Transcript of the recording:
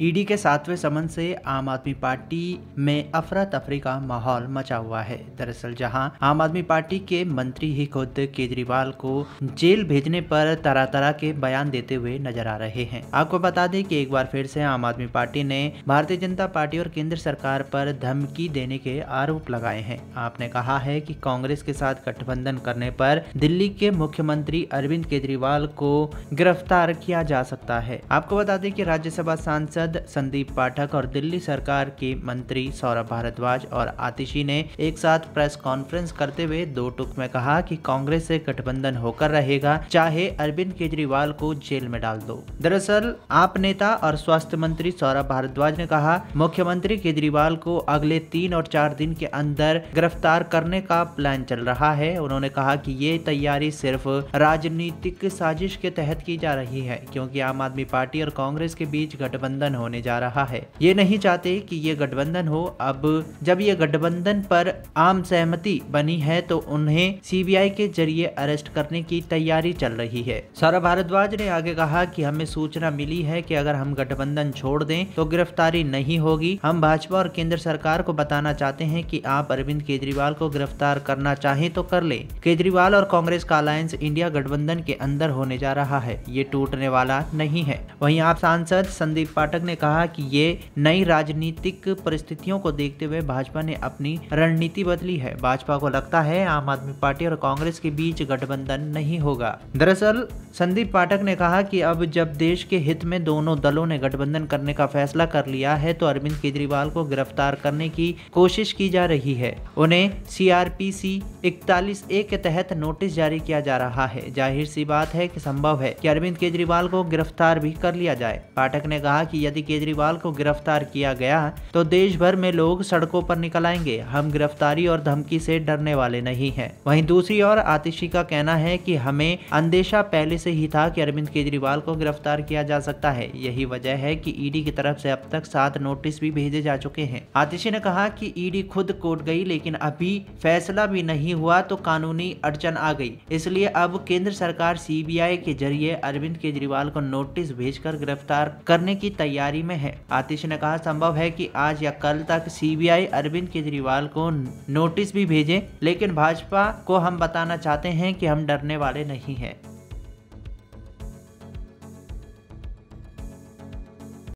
ED के सातवें समन से आम आदमी पार्टी में अफरा तफरी का माहौल मचा हुआ है दरअसल जहां आम आदमी पार्टी के मंत्री ही खुद केजरीवाल को जेल भेजने पर तरह तरह के बयान देते हुए नजर आ रहे हैं आपको बता दें कि एक बार फिर से आम आदमी पार्टी ने भारतीय जनता पार्टी और केंद्र सरकार पर धमकी देने के आरोप लगाए हैं आपने कहा है की कांग्रेस के साथ गठबंधन करने पर दिल्ली के मुख्यमंत्री अरविंद केजरीवाल को गिरफ्तार किया जा सकता है आपको बता दें की राज्यसभा सांसद सांसद संदीप पाठक और दिल्ली सरकार के मंत्री सौरभ भारद्वाज और आतिशी ने एक साथ प्रेस कॉन्फ्रेंस करते हुए दो टुक में कहा कि कांग्रेस से गठबंधन होकर रहेगा चाहे अरविंद केजरीवाल को जेल में डाल दो दरअसल आप नेता और स्वास्थ्य मंत्री सौरभ भारद्वाज ने कहा मुख्यमंत्री केजरीवाल को अगले तीन और चार दिन के अंदर गिरफ्तार करने का प्लान चल रहा है उन्होंने कहा कि ये तैयारी सिर्फ राजनीतिक साजिश के तहत की जा रही है क्योंकि आम आदमी पार्टी और कांग्रेस के बीच गठबंधन गठबंधन होने जा रहा है ये नहीं चाहते कि ये गठबंधन हो अब जब ये गठबंधन पर आम सहमति बनी है तो उन्हें सीबीआई के जरिए अरेस्ट करने की तैयारी चल रही है सौरभ भारद्वाज ने आगे कहा कि हमें सूचना मिली है कि अगर हम गठबंधन छोड़ दें तो गिरफ्तारी नहीं होगी हम भाजपा और केंद्र सरकार को बताना चाहते हैं कि आप अरविंद केजरीवाल को गिरफ्तार करना चाहें तो कर ले केजरीवाल और कांग्रेस का अलायंस इंडिया गठबंधन के अंदर होने जा रहा है ये टूटने वाला नहीं है वहीं आप सांसद संदीप पाटिल पाठक ने कहा कि ये नई राजनीतिक परिस्थितियों को देखते हुए भाजपा ने अपनी रणनीति बदली है भाजपा को लगता है आम आदमी पार्टी और कांग्रेस के बीच गठबंधन नहीं होगा दरअसल संदीप पाठक ने कहा कि अब जब देश के हित में दोनों दलों ने गठबंधन करने का फैसला कर लिया है तो अरविंद केजरीवाल को गिरफ्तार करने की कोशिश की जा रही है उन्हें सी इकतालीस ए के तहत नोटिस जारी किया जा रहा है जाहिर सी बात है कि संभव है कि अरविंद केजरीवाल को गिरफ्तार भी कर लिया जाए पाठक ने कहा कि यदि केजरीवाल को गिरफ्तार किया गया तो देश भर में लोग सड़कों पर निकल आएंगे हम गिरफ्तारी और धमकी से डरने वाले नहीं है वहीं दूसरी ओर आतिशी का कहना है कि हमें अंदेशा पहले से ही था कि अरविंद केजरीवाल को गिरफ्तार किया जा सकता है यही वजह है कि ईडी की तरफ से अब तक सात नोटिस भी भेजे जा चुके हैं आतिशी ने कहा कि ईडी खुद कोर्ट गई लेकिन अभी फैसला भी नहीं हुआ तो कानूनी अड़चन आ गई इसलिए अब केंद्र सरकार सीबीआई के जरिए अरविंद केजरीवाल को नोटिस भेजकर गिरफ्तार करने की तैयारी तैयारी में है आतिश ने कहा संभव है कि आज या कल तक सीबीआई अरविंद केजरीवाल को नोटिस भी भेजे लेकिन भाजपा को हम बताना चाहते हैं कि हम डरने वाले नहीं है